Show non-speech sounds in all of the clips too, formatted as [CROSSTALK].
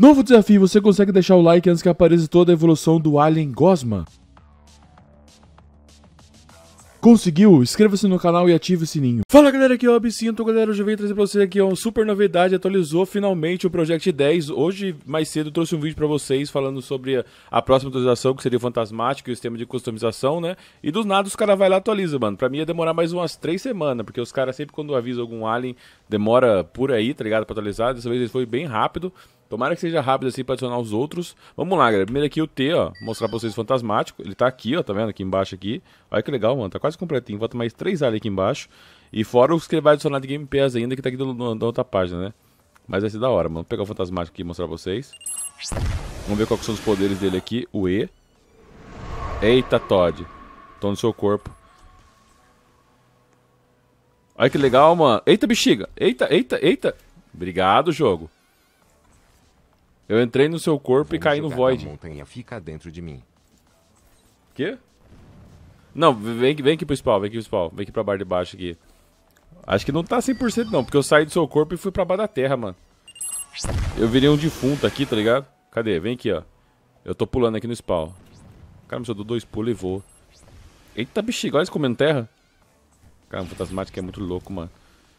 Novo desafio, você consegue deixar o like antes que apareça toda a evolução do Alien Gosma? Conseguiu? Inscreva-se no canal e ative o sininho. Fala galera, aqui é o Absinto, galera, hoje eu vim trazer pra vocês aqui uma super novidade, atualizou finalmente o Project 10. Hoje, mais cedo, eu trouxe um vídeo pra vocês falando sobre a, próxima atualização, que seria o Fantasmático e o sistema de customização, né? E dos nada os caras vai lá e atualiza, mano. Pra mim ia demorar mais umas 3 semanas, porque os caras sempre quando avisam algum alien, demora por aí, tá ligado, pra atualizar. Dessa vez ele foi bem rápido. Tomara que seja rápido assim pra adicionar os outros. Vamos lá, galera. Primeiro aqui o T, ó. Mostrar pra vocês o fantasmático. Ele tá aqui, ó. Tá vendo? Aqui embaixo aqui. Olha que legal, mano. Tá quase completinho. Falta mais três áreas aqui embaixo. E fora os que ele vai adicionar de Game Pass ainda, que tá aqui na outra página, né? Mas vai ser da hora, mano. Vou pegar o fantasmático aqui e mostrar pra vocês. Vamos ver quais são os poderes dele aqui. O E. Eita, Todd. Tô no seu corpo. Olha que legal, mano. Eita, bexiga. Eita, eita, eita. Obrigado, jogo. Eu entrei no seu corpo e caí no void. A montanha fica dentro de mim. Quê? Não, vem, vem aqui pro spawn, vem aqui pro spawn. Vem aqui pra barra de baixo aqui. Acho que não tá 100% não, porque eu saí do seu corpo e fui pra barra da terra, mano. Eu virei um defunto aqui, tá ligado? Cadê? Vem aqui, ó. Eu tô pulando aqui no spawn. Caramba, se eu dou dois pulos e vou. Eita, bexiga, olha esse comendo terra. Caramba, o fantasmático é muito louco, mano.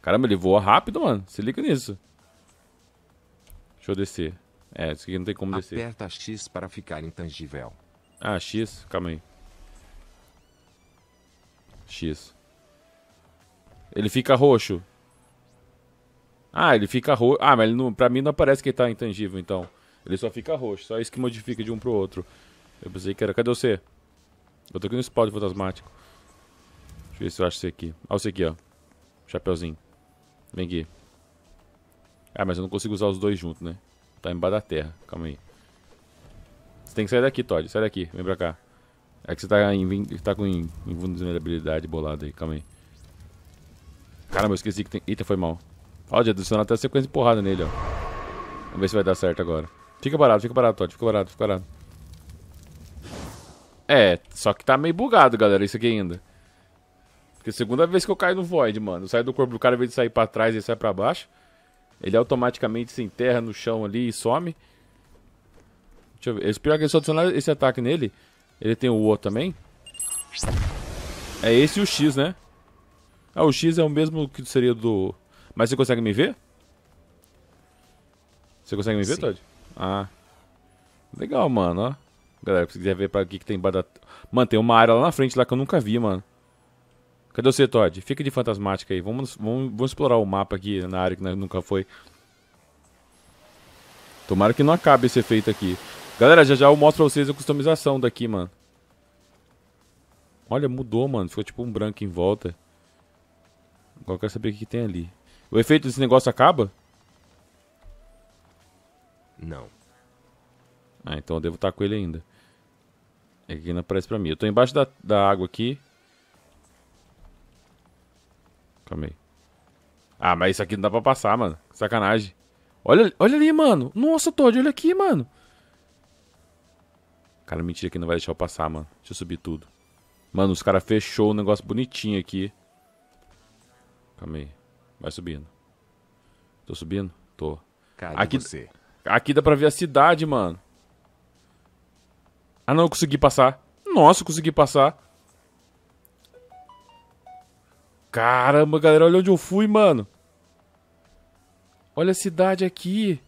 Caramba, ele voa rápido, mano. Se liga nisso. Deixa eu descer. É, isso aqui não tem como descer. Aperta X para ficar intangível. Ah, X? Calma aí. X. Ele fica roxo. Ah, ele fica roxo. Ah, mas ele não, pra mim não aparece que ele tá intangível, então. Ele só fica roxo. Só isso que modifica de um pro outro. Eu pensei que era... Cadê você? Eu tô aqui no spawn fantasmático. Deixa eu ver se eu acho esse aqui. Ah, você aqui, ó. Chapeuzinho. Vem aqui. Ah, mas eu não consigo usar os dois juntos, né? Tá embaixo da terra. Calma aí. Você tem que sair daqui, Todd. Sai daqui. Vem pra cá. É que você tá, em, tá com invulnerabilidade bolada aí. Calma aí. Caramba, eu esqueci que tem... Eita, foi mal. Ó, adicionar até sequência de porrada nele, ó. Vamos ver se vai dar certo agora. Fica parado, fica parado, Todd. Fica parado, fica parado. É, só que tá meio bugado, galera, isso aqui ainda. Porque é a segunda vez que eu caio no Void, mano. Eu saio do corpo do cara, ao invés de sair pra trás, e sai pra baixo. Ele automaticamente se enterra no chão ali e some. Deixa eu ver. Esse pior que se eu adicionar esse ataque nele, ele tem o O também. É esse e o X, né? Ah, o X é o mesmo que seria do... Mas você consegue me ver? Você consegue me ver, Sim. Todd? Ah. Legal, mano, ó. Galera, se quiser ver pra aqui que tem embaixo da... Mano, tem uma área lá na frente lá que eu nunca vi, mano. Cadê você, Todd? Fica de fantasmática aí. Vamos, vamos, vamos explorar o mapa aqui na área que nunca foi. Tomara que não acabe esse efeito aqui. Galera, já já eu mostro pra vocês a customização daqui, mano. Olha, mudou, mano. Ficou tipo um branco em volta. Agora eu quero saber o que, tem ali. O efeito desse negócio acaba? Não. Ah, então eu devo estar com ele ainda. É que não aparece pra mim. Eu tô embaixo da, da água aqui aí. Ah, mas isso aqui não dá pra passar, mano. Sacanagem. Olha, olha ali, mano. Nossa, Todd, olha aqui, mano. Cara, mentira que não vai deixar eu passar, mano. Deixa eu subir tudo. Mano, os caras fechou o um negócio bonitinho aqui. Calma aí. Vai subindo. Tô subindo? Tô. Cadê aqui, você? Aqui dá pra ver a cidade, mano. Ah, não, eu consegui passar. Nossa, eu consegui passar. Caramba, galera, olha onde eu fui, mano. Olha a cidade aqui.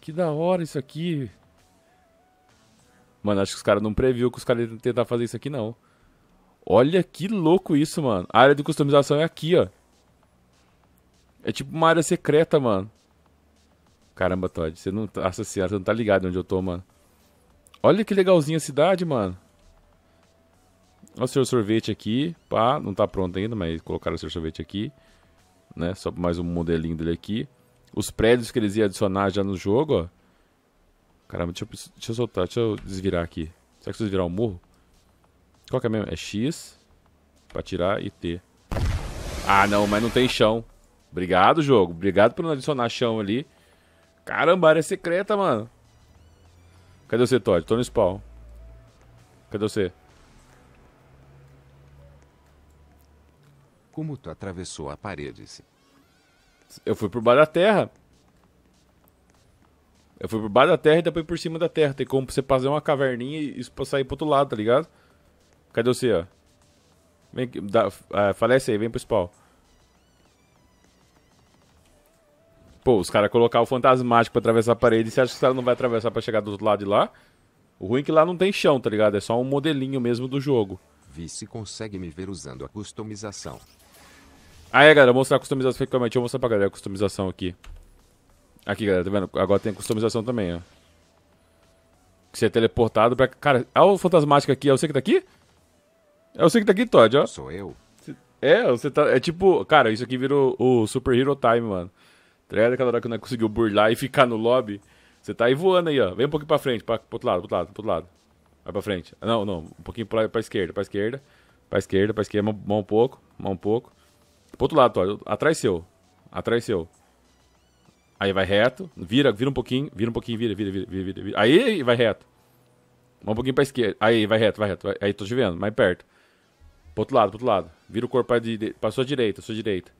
Que da hora isso aqui. Mano, acho que os caras não previu que os caras iam tentar fazer isso aqui, não. Olha que louco isso, mano. A área de customização é aqui, ó. É tipo uma área secreta, mano. Caramba, Todd, você não tá associado, você não tá ligado onde eu tô, mano. Olha que legalzinha a cidade, mano. Olha o seu sorvete aqui, pá, não tá pronto ainda, mas colocaram o seu sorvete aqui, né? Só mais um modelinho dele aqui. Os prédios que eles iam adicionar já no jogo, ó. Caramba, deixa eu, deixa eu soltar, deixa eu desvirar aqui. Será que se eu virar o morro? Qual que é mesmo? É X pra tirar e T. Ah, não, mas não tem chão. Obrigado, jogo. Obrigado por não adicionar chão ali. Caramba, área secreta, mano. Cadê você, Todd? Tô no spawn. Cadê você? como tu atravessou a parede. Eu fui por baixo da terra. Eu fui por baixo da terra e depois por cima da terra. Tem como você fazer uma caverninha e sair pro outro lado, tá ligado? Cadê você, ó? Vem aqui, dá, ah, falece aí, vem pro spawn. Pô, os caras colocaram o fantasmático pra atravessar a parede. Você acha que os caras não vai atravessar pra chegar do outro lado de lá? O ruim é que lá não tem chão, tá ligado? É só um modelinho mesmo do jogo. Vice consegue me ver usando a customização. Ah, é, galera, vou mostrar a customização. Deixa eu mostrar pra galera a customização aqui. Aqui, galera, tá vendo? Agora tem customização também, ó. você é teleportado pra... Cara, olha é o Fantasmático aqui. É você que tá aqui? É você que tá aqui, Todd, ó. Sou eu. É, você tá... É tipo... Cara, isso aqui virou o Super Hero Time, mano. Tá Aquela hora que não conseguiu burlar e ficar no lobby. Você tá aí voando aí, ó. Vem um pouquinho pra frente. Pra... Pro outro lado, pro outro lado, pro outro lado. Vai pra frente. Não, não. Um pouquinho pra, pra esquerda, pra esquerda. Pra esquerda, pra esquerda. Mão um pouco, mão um pouco. Pro outro lado, Todd. Atrás seu. Atrás seu. Aí vai reto, vira, vira um pouquinho, vira um pouquinho, vira, vira, vira, vira, vira. Aí vai reto. um pouquinho pra esquerda. Aí vai reto, vai reto. Aí tô te vendo, mais perto. Pro outro lado, pro outro lado. Vira o corpo pra, de, pra sua direita, sua direita.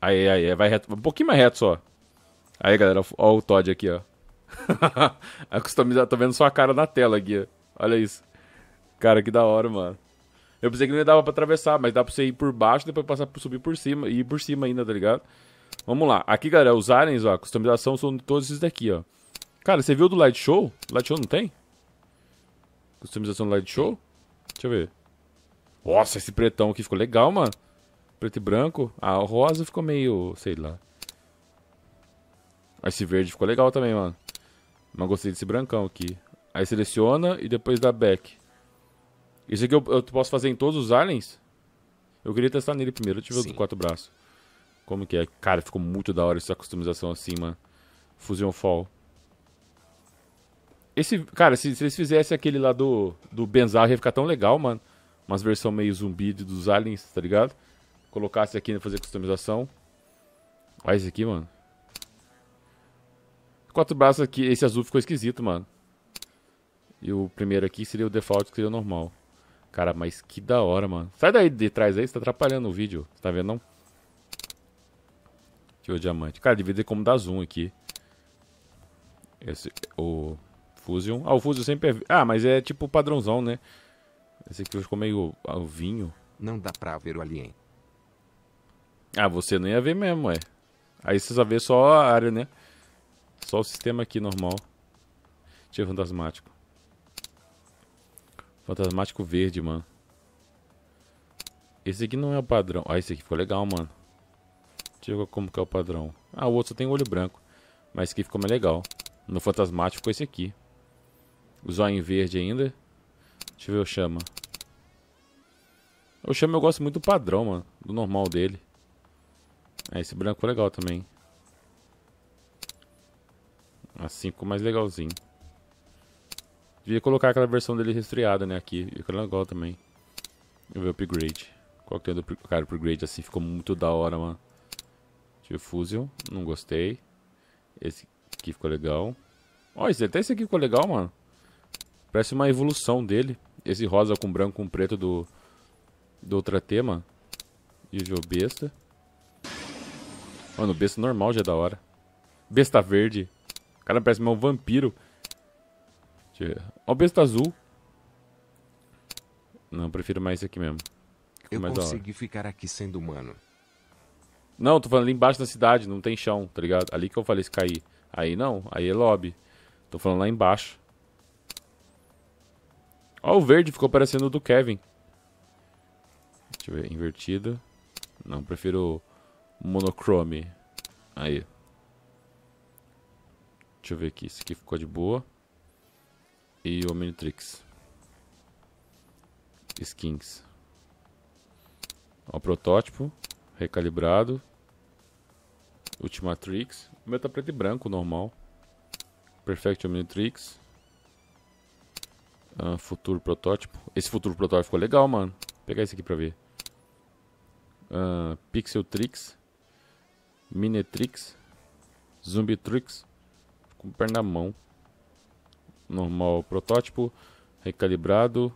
Aí, aí, aí, vai reto. Um pouquinho mais reto só. Aí, galera, ó o Todd aqui, ó. [LAUGHS] a customizar, tô vendo sua cara na tela aqui, ó. Olha isso. Cara, que da hora, mano. Eu pensei que não dava pra atravessar, mas dá pra você ir por baixo, depois passar por subir por cima e ir por cima ainda, tá ligado? Vamos lá. Aqui, galera, os aliens, ó, a customização são todos esses daqui, ó. Cara, você viu do Light Show? Light Show não tem? Customização do Light Show? Deixa eu ver. Nossa, esse pretão aqui ficou legal, mano. Preto e branco. Ah, o rosa ficou meio, sei lá. Esse verde ficou legal também, mano. Mas gostei desse brancão aqui. Aí seleciona e depois dá back. Isso aqui eu, eu posso fazer em todos os aliens? Eu queria testar nele primeiro. Deixa eu ver o quatro braços. Como que é? Cara, ficou muito da hora essa customização assim, mano. Fusion Fall. Esse, cara, se, se eles fizessem aquele lá do, do Benzar, ia ficar tão legal, mano. Umas versão meio zumbi dos aliens, tá ligado? Colocasse aqui pra né, fazer customização. Olha esse aqui, mano. Quatro braços aqui. Esse azul ficou esquisito, mano. E o primeiro aqui seria o default, que seria o normal. Cara, mas que da hora, mano. Sai daí de trás aí, você tá atrapalhando o vídeo. Você tá vendo, não? Tio diamante. Cara, devia ter como dar zoom aqui. Esse, o Fusion. Ah, o Fusion sempre é... Ah, mas é tipo padrãozão, né? Esse aqui ficou meio ah, o vinho. Não dá pra ver o alien. Ah, você não ia ver mesmo, é. Aí você só vê só a área, né? Só o sistema aqui normal. Tio fantasmático. Fantasmático verde, mano. Esse aqui não é o padrão. Ah, esse aqui ficou legal, mano. Deixa eu ver como que é o padrão. Ah, o outro só tem olho branco. Mas esse aqui ficou mais legal. No fantasmático ficou esse aqui. O zóio em verde ainda. Deixa eu ver o chama. O chama eu gosto muito do padrão, mano. Do normal dele. É, esse branco ficou é legal também. Assim ficou mais legalzinho. Devia colocar aquela versão dele resfriada, né, aqui. E aquela legal também. Eu ver o upgrade. Qual que tem do Cara, upgrade assim ficou muito da hora, mano. Tive fuzil não gostei. Esse aqui ficou legal. Ó, esse, até esse aqui ficou legal, mano. Parece uma evolução dele. Esse rosa com branco com preto do... Do outra tema. E o besta. Mano, besta normal já é da hora. Besta verde. O cara parece mais um vampiro. Ó, o besta azul. Não, prefiro mais esse aqui mesmo. eu mais consegui ficar aqui sendo humano. Não, tô falando ali embaixo da cidade, não tem chão, tá ligado? Ali que eu falei se cair. Aí não, aí é lobby. Tô falando lá embaixo. Ó, o verde ficou parecendo o do Kevin. Deixa eu ver, invertido. Não, prefiro monochrome. Aí. Deixa eu ver aqui, isso aqui ficou de boa e Omnitrix. Skins. Ó, protótipo, recalibrado. Ultimatrix. O meu tá preto e branco, normal. Perfect Omnitrix. Uh, futuro protótipo. Esse futuro protótipo ficou legal, mano. Vou pegar esse aqui pra ver. Uh, ah, Tricks Minetrix. Zumbitrix. Com perna mão normal protótipo, recalibrado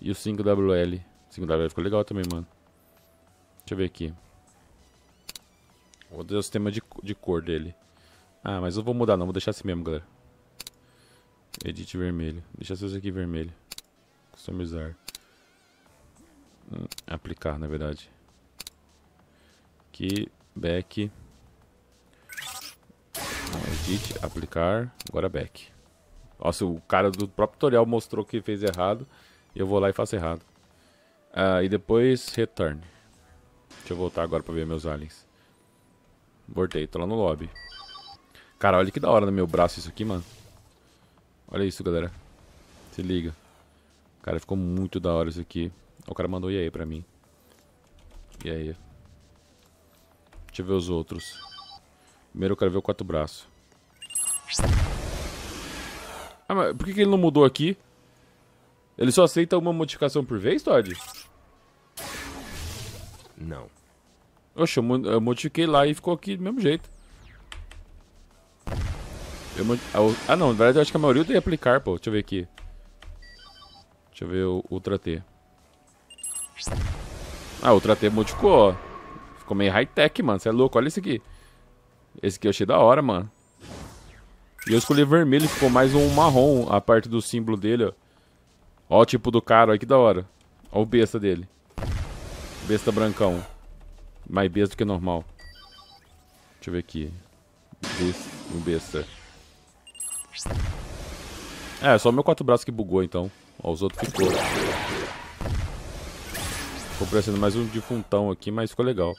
e o 5WL. 5WL ficou legal também, mano. Deixa eu ver aqui. Vou dar o sistema de, de cor dele. Ah, mas eu vou mudar não, vou deixar assim mesmo, galera. Edit vermelho. Deixa esse aqui vermelho. Customizar. Hum, aplicar, na verdade. Aqui, back. Edit, aplicar. Agora back. Nossa, o cara do próprio tutorial mostrou que fez errado. Eu vou lá e faço errado. Ah, e depois return. Deixa eu voltar agora pra ver meus aliens. Voltei, tô lá no lobby. Cara, olha que da hora no meu braço isso aqui, mano. Olha isso, galera. Se liga. Cara, ficou muito da hora isso aqui. O cara mandou e aí pra mim. E aí? Deixa eu ver os outros. Primeiro eu quero ver o quatro braços. Ah, mas por que, que ele não mudou aqui? Ele só aceita uma modificação por vez, Todd? Não. Oxe, eu, eu modifiquei lá e ficou aqui do mesmo jeito. Ah, não. Na verdade, eu acho que a maioria eu dei aplicar, pô. Deixa eu ver aqui. Deixa eu ver o Ultra T. Ah, o Ultra T modificou, ó. Ficou meio high-tech, mano. Você é louco. Olha esse aqui. Esse aqui eu achei da hora, mano. E eu escolhi vermelho, ficou mais um marrom a parte do símbolo dele, ó. Ó o tipo do cara, olha que da hora. Ó o besta dele. Besta brancão. Mais besta do que normal. Deixa eu ver aqui. Besta, um besta. É, só meu quatro braços que bugou, então. Ó, os outros ficou. Ficou parecendo mais um defuntão aqui, mas ficou legal.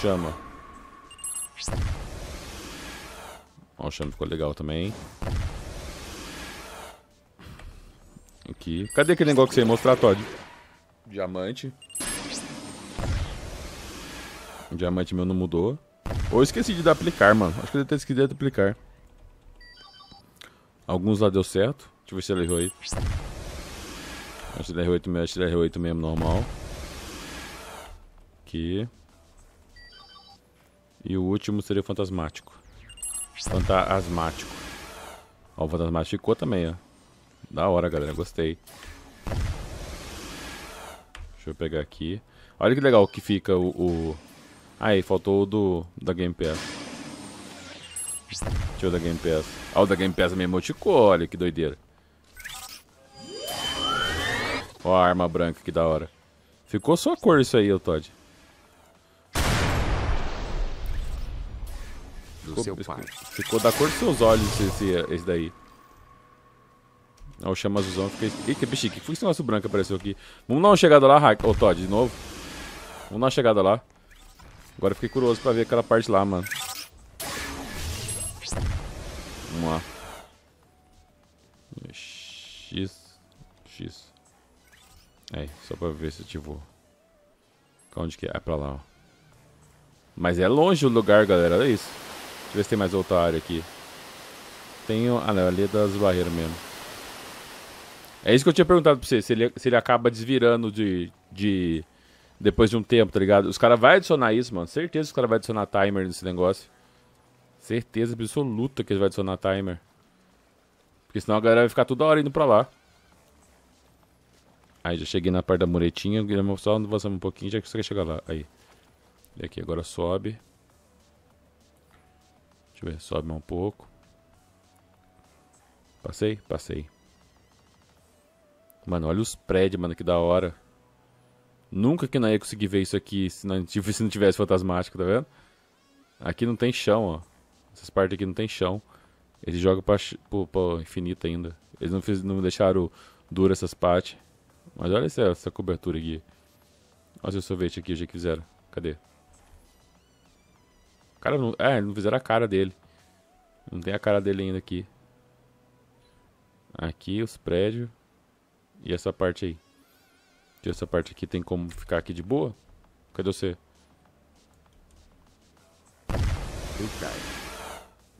Chama. Ó, o chão ficou legal também. Aqui. Cadê aquele negócio que você ia mostrar, Todd? Diamante. O diamante meu não mudou. Ou esqueci de dar aplicar, mano. Acho que eu até esqueci de aplicar. Alguns lá deu certo. Deixa eu ver se ele errou aí. Acho que ele errou mesmo. Acho que ele errou 8 mesmo, normal. Aqui. E o último seria o fantasmático. Planta então tá asmático. Ó, o asmático ficou também, ó. Da hora, galera. Gostei. Deixa eu pegar aqui. Olha que legal que fica o... o... Aí, faltou o do, da Game Pass. Deixa eu da Game Pass. Ó, o da Game Pass me emoticou. Olha que doideira. Ó a arma branca, que da hora. Ficou só a cor isso aí, o Todd. do ficou, seu pai. Ficou da cor dos seus olhos esse, esse daí. Olha o chamazuzão. azulzão. Fiquei... que bicho, que foi esse nosso branco que apareceu aqui? Vamos dar uma chegada lá, Hack. Ô, oh, Todd, de novo. Vamos dar uma chegada lá. Agora fiquei curioso pra ver aquela parte lá, mano. Vamos lá. X. X. É, só pra ver se ativou. Onde que é? É pra lá, ó. Mas é longe o lugar, galera. Olha isso. Deixa eu ver se tem mais outra área aqui. Tem... Ah, não. É ali é das barreiras mesmo. É isso que eu tinha perguntado pra você. Se ele, se ele acaba desvirando de... de... Depois de um tempo, tá ligado? Os caras vão adicionar isso, mano. Certeza que os caras vão adicionar timer nesse negócio. Certeza absoluta que eles vão adicionar timer. Porque senão a galera vai ficar toda hora indo pra lá. Aí já cheguei na parte da muretinha. Só avançamos um pouquinho, já que você quer chegar lá. Aí. E aqui agora sobe. Deixa eu ver, sobe um pouco. Passei? Passei. Mano, olha os prédios, mano, que da hora. Nunca que não ia conseguir ver isso aqui se não, se não tivesse fantasmático, tá vendo? Aqui não tem chão, ó. Essas partes aqui não tem chão. eles jogam pra, infinito ainda. Eles não, fiz, não deixaram dura essas partes. Mas olha essa, essa cobertura aqui. Olha o sorvete aqui, já que fizeram. Cadê? Cara, não, é, não fizeram a cara dele. Não tem a cara dele ainda aqui. Aqui os prédios. E essa parte aí. E essa parte aqui tem como ficar aqui de boa? Cadê você?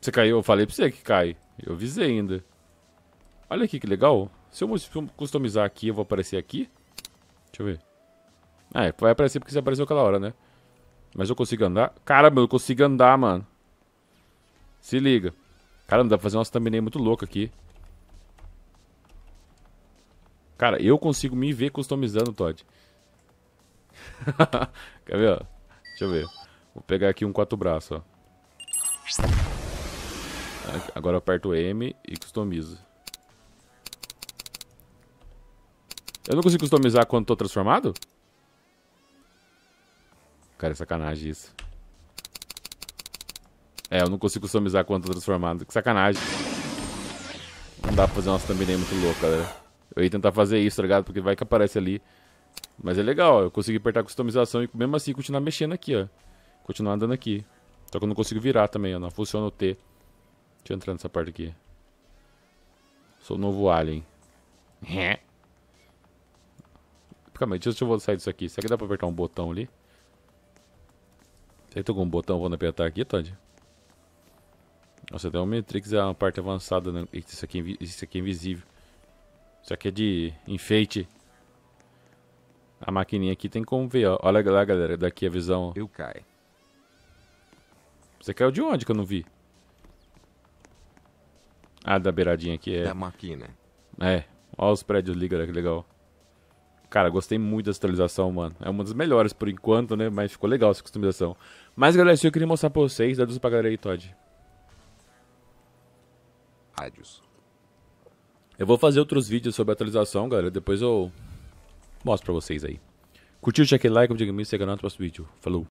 Você caiu? Eu falei pra você que cai. Eu visei ainda. Olha aqui que legal. Se eu customizar aqui, eu vou aparecer aqui? Deixa eu ver. Ah, é, vai aparecer porque você apareceu aquela hora, né? Mas eu consigo andar? Caramba, eu consigo andar, mano. Se liga. Caramba, dá pra fazer uma stamina muito louca aqui. Cara, eu consigo me ver customizando, Todd. [LAUGHS] Quer ver, ó? Deixa eu ver. Vou pegar aqui um quatro braços, ó. Agora eu aperto M e customizo. Eu não consigo customizar quando tô transformado? Cara, é sacanagem isso. É, eu não consigo customizar quanto tá transformado. Que sacanagem. Não dá pra fazer umas thumbnail muito louca, galera. Né? Eu ia tentar fazer isso, tá ligado? Porque vai que aparece ali. Mas é legal, ó. Eu consegui apertar a customização e mesmo assim continuar mexendo aqui, ó. Continuar andando aqui. Só que eu não consigo virar também, ó. Não funciona o T. Deixa eu entrar nessa parte aqui. Sou o novo alien. [LAUGHS] Calma aí, deixa eu sair disso aqui. Será que dá pra apertar um botão ali? Tem algum botão vou apertar aqui, Todd? Nossa, até o Matrix é uma parte avançada, né? Isso aqui, é isso aqui é invisível. Isso aqui é de enfeite. A maquininha aqui tem como ver, ó. Olha lá, galera, daqui a visão. Eu cai. Você caiu de onde que eu não vi? Ah, da beiradinha aqui é. Da máquina. É. Olha os prédios liga, que legal. Cara, gostei muito dessa atualização, mano. É uma das melhores por enquanto, né? Mas ficou legal essa customização. Mas, galera, isso assim, eu queria mostrar pra vocês. Dá dos pagarei, Todd. Rádios. Eu vou fazer outros vídeos sobre a atualização, galera. Depois eu mostro pra vocês aí. Curtiu, já aquele like, diga-me, se no próximo vídeo. Falou!